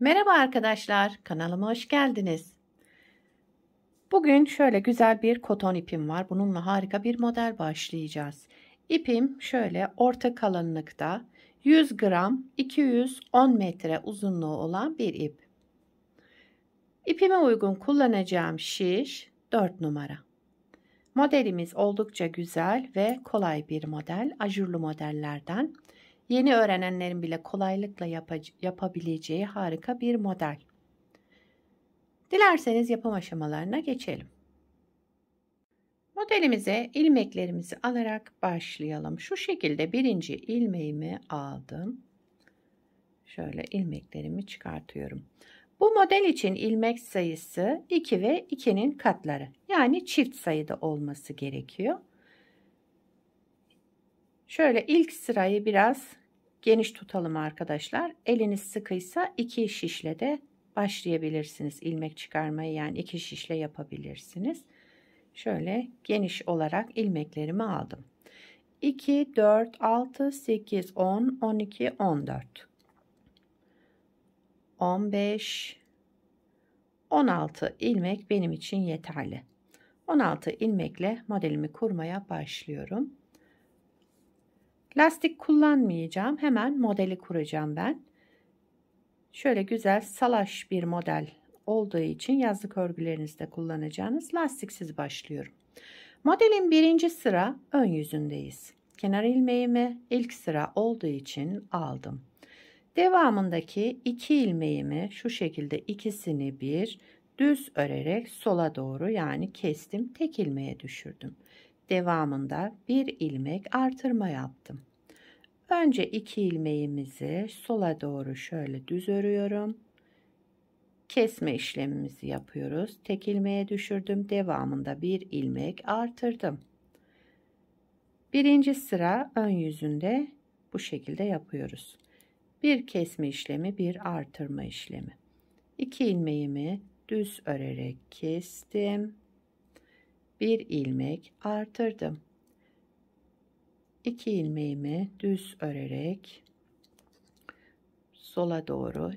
Merhaba arkadaşlar, kanalıma hoş geldiniz. Bugün şöyle güzel bir koton ipim var. Bununla harika bir model başlayacağız. İpim şöyle orta kalınlıkta 100 gram 210 metre uzunluğu olan bir ip. İpime uygun kullanacağım şiş 4 numara. Modelimiz oldukça güzel ve kolay bir model. Ajurlu modellerden. Yeni öğrenenlerin bile kolaylıkla yapabileceği harika bir model. Dilerseniz yapım aşamalarına geçelim. Modelimize ilmeklerimizi alarak başlayalım. Şu şekilde birinci ilmeğimi aldım. Şöyle ilmeklerimi çıkartıyorum. Bu model için ilmek sayısı 2 ve 2'nin katları yani çift sayıda olması gerekiyor. Şöyle ilk sırayı biraz geniş tutalım arkadaşlar. Eliniz sıkıysa iki şişle de başlayabilirsiniz. ilmek çıkarmayı yani iki şişle yapabilirsiniz. Şöyle geniş olarak ilmeklerimi aldım. 2, 4, 6, 8, 10, 12, 14, 15, 16 ilmek benim için yeterli. 16 ilmekle modelimi kurmaya başlıyorum. Lastik kullanmayacağım. Hemen modeli kuracağım ben. Şöyle güzel salaş bir model olduğu için yazlık örgülerinizde kullanacağınız lastiksiz başlıyorum. Modelin birinci sıra ön yüzündeyiz. Kenar ilmeğimi ilk sıra olduğu için aldım. Devamındaki iki ilmeğimi şu şekilde ikisini bir düz örerek sola doğru yani kestim tek ilmeğe düşürdüm. Devamında bir ilmek artırma yaptım. Önce iki ilmeğimizi sola doğru şöyle düz örüyorum. Kesme işlemimizi yapıyoruz. Tek ilmeğe düşürdüm. Devamında bir ilmek artırdım. Birinci sıra ön yüzünde bu şekilde yapıyoruz. Bir kesme işlemi, bir artırma işlemi. İki ilmeğimi düz örerek kestim bir ilmek artırdım. 2 ilmeğimi düz örerek sola doğru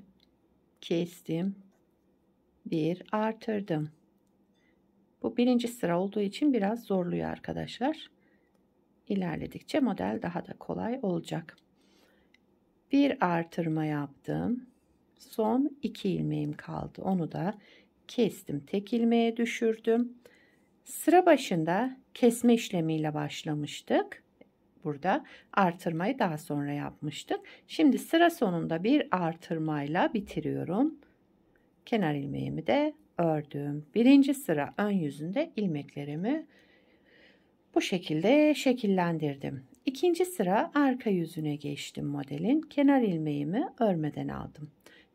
kestim. Bir artırdım. Bu birinci sıra olduğu için biraz zorluyor arkadaşlar. İlerledikçe model daha da kolay olacak. Bir artırma yaptım. Son iki ilmeğim kaldı. Onu da kestim. Tek ilmeğe düşürdüm. Sıra başında kesme işlemiyle başlamıştık. Burada artırmayı daha sonra yapmıştık. Şimdi sıra sonunda bir artırmayla bitiriyorum. Kenar ilmeğimi de ördüm. Birinci sıra ön yüzünde ilmeklerimi bu şekilde şekillendirdim. İkinci sıra arka yüzüne geçtim modelin. Kenar ilmeğimi örmeden aldım.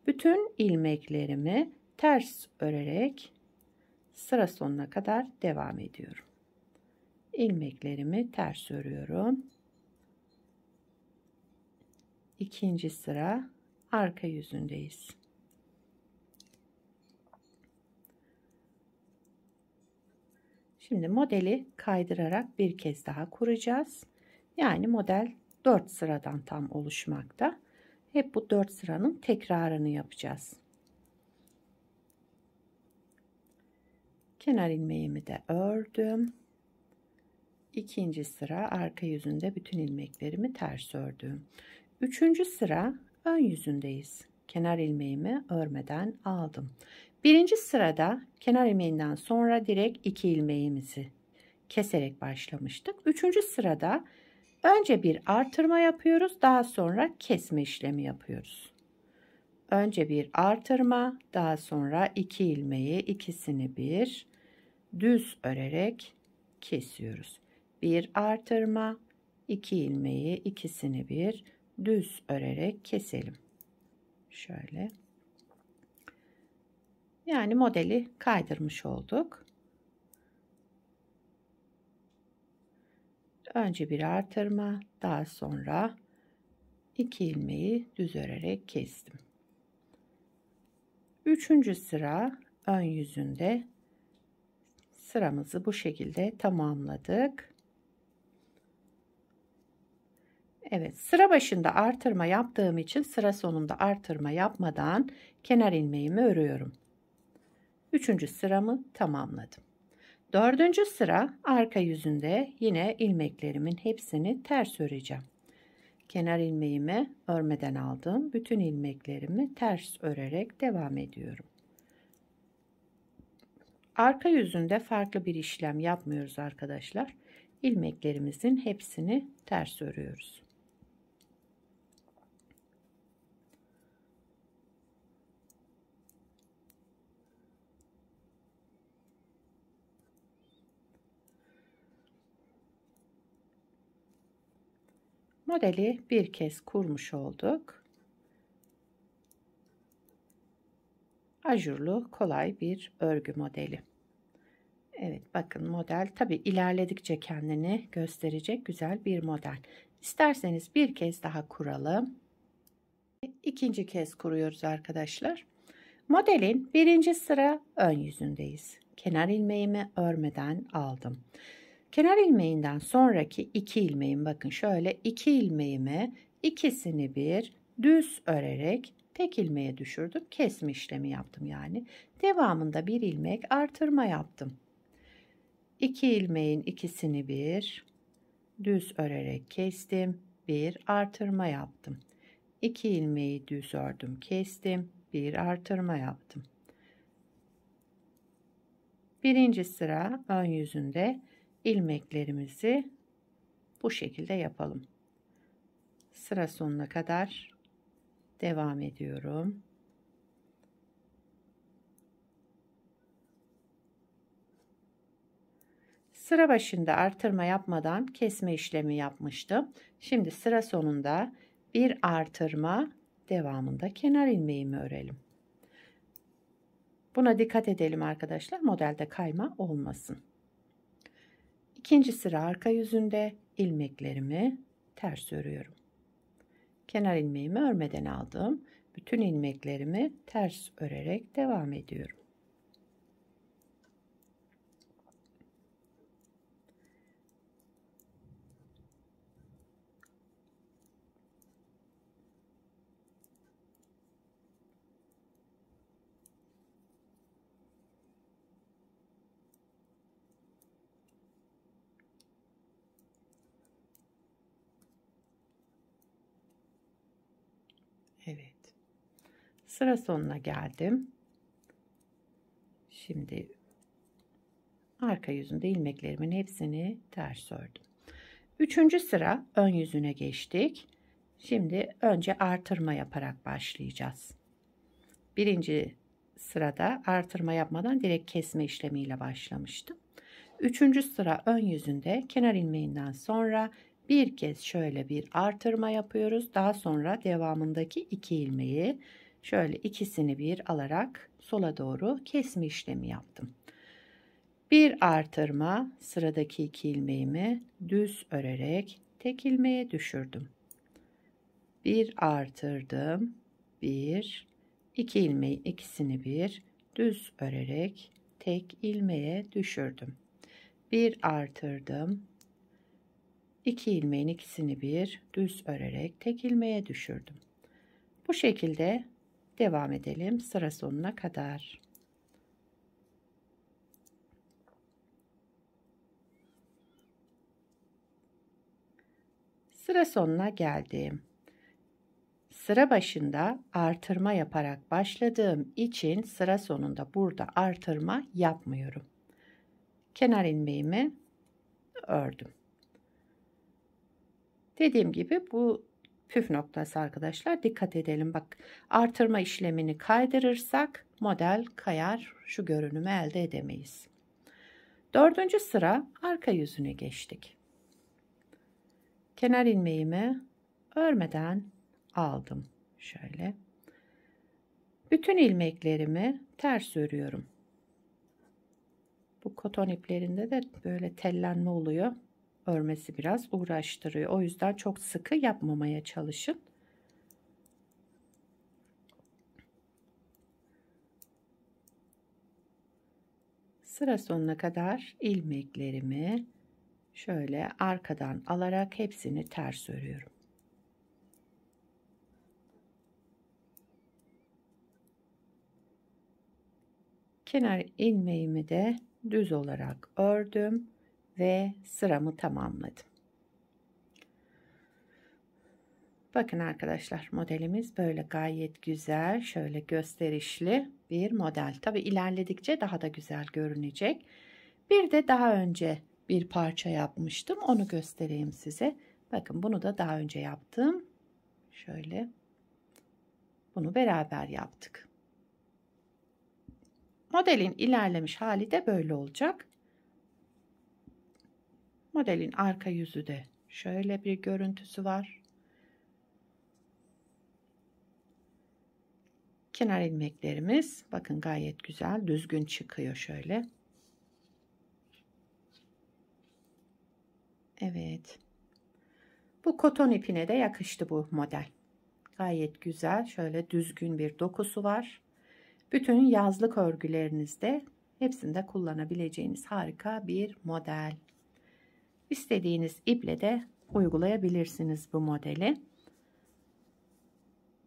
Bütün ilmeklerimi ters örerek sıra sonuna kadar devam ediyorum. İlmeklerimi ters örüyorum. İkinci sıra arka yüzündeyiz. Şimdi modeli kaydırarak bir kez daha kuracağız. Yani model 4 sıradan tam oluşmakta. Hep bu 4 sıranın tekrarını yapacağız. Kenar ilmeğimi de ördüm. İkinci sıra arka yüzünde bütün ilmeklerimi ters ördüm. Üçüncü sıra ön yüzündeyiz. Kenar ilmeğimi örmeden aldım. Birinci sırada kenar ilmeğinden sonra direkt iki ilmeğimizi keserek başlamıştık. Üçüncü sırada önce bir artırma yapıyoruz. Daha sonra kesme işlemi yapıyoruz. Önce bir artırma, daha sonra iki ilmeği ikisini bir düz örerek kesiyoruz. Bir artırma, iki ilmeği ikisini bir düz örerek keselim. Şöyle. Yani modeli kaydırmış olduk. Önce bir artırma, daha sonra iki ilmeği düz örerek kestim. Üçüncü sıra ön yüzünde sıramızı bu şekilde tamamladık. Evet sıra başında artırma yaptığım için sıra sonunda artırma yapmadan kenar ilmeğimi örüyorum. Üçüncü sıramı tamamladım. Dördüncü sıra arka yüzünde yine ilmeklerimin hepsini ters öreceğim. Kenar ilmeğimi örmeden aldım. Bütün ilmeklerimi ters örerek devam ediyorum. Arka yüzünde farklı bir işlem yapmıyoruz arkadaşlar. İlmeklerimizin hepsini ters örüyoruz. Modeli bir kez kurmuş olduk. ajurlu kolay bir örgü modeli. Evet bakın model tabi ilerledikçe kendini gösterecek güzel bir model. İsterseniz bir kez daha kuralım. İkinci kez kuruyoruz arkadaşlar. Modelin birinci sıra ön yüzündeyiz. Kenar ilmeğimi örmeden aldım. Kenar ilmeğinden sonraki iki ilmeğim bakın şöyle iki ilmeğimi ikisini bir düz örerek tek ilmeğe düşürdüm. Kesme işlemi yaptım yani. Devamında bir ilmek artırma yaptım. 2 ilmeğin ikisini bir düz örerek kestim. Bir artırma yaptım. 2 ilmeği düz ördüm, kestim. Bir artırma yaptım. Birinci sıra ön yüzünde ilmeklerimizi bu şekilde yapalım. Sıra sonuna kadar devam ediyorum. Sıra başında artırma yapmadan kesme işlemi yapmıştım. Şimdi sıra sonunda bir artırma devamında kenar ilmeğimi örelim. Buna dikkat edelim arkadaşlar. Modelde kayma olmasın. İkinci sıra arka yüzünde ilmeklerimi ters örüyorum kenar ilmeğimi örmeden aldım. Bütün ilmeklerimi ters örerek devam ediyorum. Evet. Sıra sonuna geldim. Şimdi arka yüzünde ilmeklerimin hepsini ters ördüm. Üçüncü sıra ön yüzüne geçtik. Şimdi önce artırma yaparak başlayacağız. Birinci sırada artırma yapmadan direkt kesme işlemiyle başlamıştım. Üçüncü sıra ön yüzünde kenar ilmeğinden sonra bir kez şöyle bir artırma yapıyoruz. Daha sonra devamındaki iki ilmeği şöyle ikisini bir alarak sola doğru kesme işlemi yaptım. Bir artırma sıradaki iki ilmeğimi düz örerek tek ilmeğe düşürdüm. Bir artırdım. Bir, iki ilmeği ikisini bir düz örerek tek ilmeğe düşürdüm. Bir artırdım. 2 ilmeğin ikisini bir düz örerek tek ilmeğe düşürdüm. Bu şekilde devam edelim sıra sonuna kadar. Sıra sonuna geldim. Sıra başında artırma yaparak başladığım için sıra sonunda burada artırma yapmıyorum. Kenar ilmeğimi ördüm. Dediğim gibi bu püf noktası arkadaşlar dikkat edelim. Bak artırma işlemini kaydırırsak model kayar şu görünümü elde edemeyiz. Dördüncü sıra arka yüzüne geçtik. Kenar ilmeğimi örmeden aldım. Şöyle. Bütün ilmeklerimi ters örüyorum. Bu koton iplerinde de böyle tellenme oluyor örmesi biraz uğraştırıyor. O yüzden çok sıkı yapmamaya çalışın. Sıra sonuna kadar ilmeklerimi şöyle arkadan alarak hepsini ters örüyorum. Kenar ilmeğimi de düz olarak ördüm ve sıramı tamamladım. Bakın arkadaşlar modelimiz böyle gayet güzel, şöyle gösterişli bir model. Tabi ilerledikçe daha da güzel görünecek. Bir de daha önce bir parça yapmıştım. Onu göstereyim size. Bakın bunu da daha önce yaptım. Şöyle bunu beraber yaptık. Modelin ilerlemiş hali de böyle olacak. Modelin arka yüzü de şöyle bir görüntüsü var. Kenar ilmeklerimiz bakın gayet güzel düzgün çıkıyor şöyle. Evet. Bu koton ipine de yakıştı bu model. Gayet güzel şöyle düzgün bir dokusu var. Bütün yazlık örgülerinizde hepsinde kullanabileceğiniz harika bir model. İstediğiniz iple de uygulayabilirsiniz bu modeli.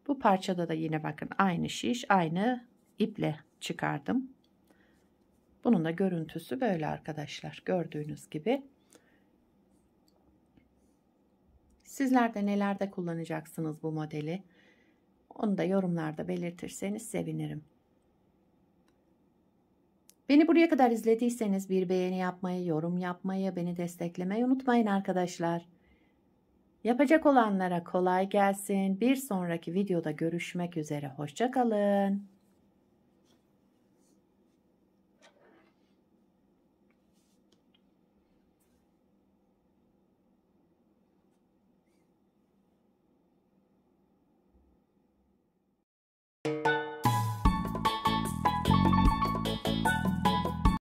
Bu parçada da yine bakın aynı şiş aynı iple çıkardım. Bunun da görüntüsü böyle arkadaşlar gördüğünüz gibi. Sizler de nelerde kullanacaksınız bu modeli? Onu da yorumlarda belirtirseniz sevinirim. Beni buraya kadar izlediyseniz bir beğeni yapmayı, yorum yapmayı, beni desteklemeyi unutmayın arkadaşlar. Yapacak olanlara kolay gelsin. Bir sonraki videoda görüşmek üzere. Hoşçakalın.